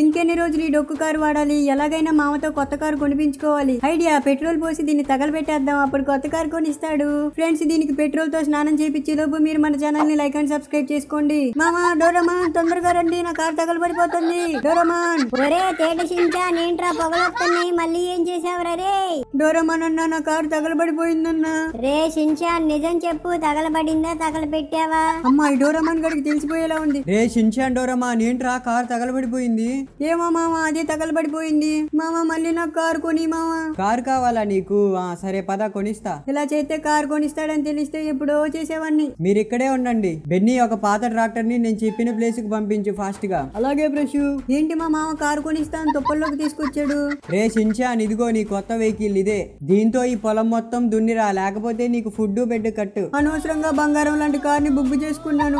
ఇంకెన్ని రోజులు ఈ డొక్కు కారు వాడాలి ఎలాగైనా మామతో కొత్త కారు కొనిపించుకోవాలి ఐడియా పెట్రోల్ పోసి దీన్ని తగలబెట్టేద్దాం అప్పుడు కొత్త కారు కొనిస్తాడు ఫ్రెండ్స్ దీనికి పెట్రోల్ తో స్నానం చేయించే లోపు మీరు మన ఛానల్ ని లైక్ అండ్ సబ్స్క్రైబ్ చేసుకోండి మామా డోరమాన్ తొందరగా రండి నా కారు తగలబడిపోతుంది డోరమాన్ ఒరే తేట నేంట్రా పొగలొస్తున్నాయి మళ్ళీ ఏం చేసావు రే డోరేమా నన్నా నా కారు తగలబడిపోయిందన్నా రే షిన్చాన్ నిజం చెప్పు తగలబడిందా పెట్టావా అమ్మా ఈ డోరేమాన్ గడికి తెలిసిపోయేలా ఉంది రే షిన్చాన్ డోరేమా ఏంట్రా కారు తగలబడిపోయింది ఏమో మామ అది తగలబడిపోయింది మామ మళ్ళీ నాకు కారు కొని మామ కారు కావాలా నీకు ఆ సరే పద కొనిస్తా ఇలా చేస్తే కారు కొనిస్తాడని తెలిస్తే ఎప్పుడో చేసేవాడిని మీరు ఇక్కడే ఉండండి బెన్నీ ఒక పాత ట్రాక్టర్ ని నేను చెప్పిన ప్లేస్ కి పంపించు ఫాస్ట్ గా అలాగే ప్రశు ఏంటి మా మామ కారు కొనిస్తాను తుప్పల్లోకి తీసుకొచ్చాడు రే షిన్చాన్ ఇదిగో నీ కొత్త వెహికల్ ఇది ఇదే దీంతో ఈ పొలం మొత్తం దున్నిరా లేకపోతే నీకు ఫుడ్ బెడ్ కట్టు అనవసరంగా బంగారం లాంటి కార్ని బుక్ చేసుకున్నాను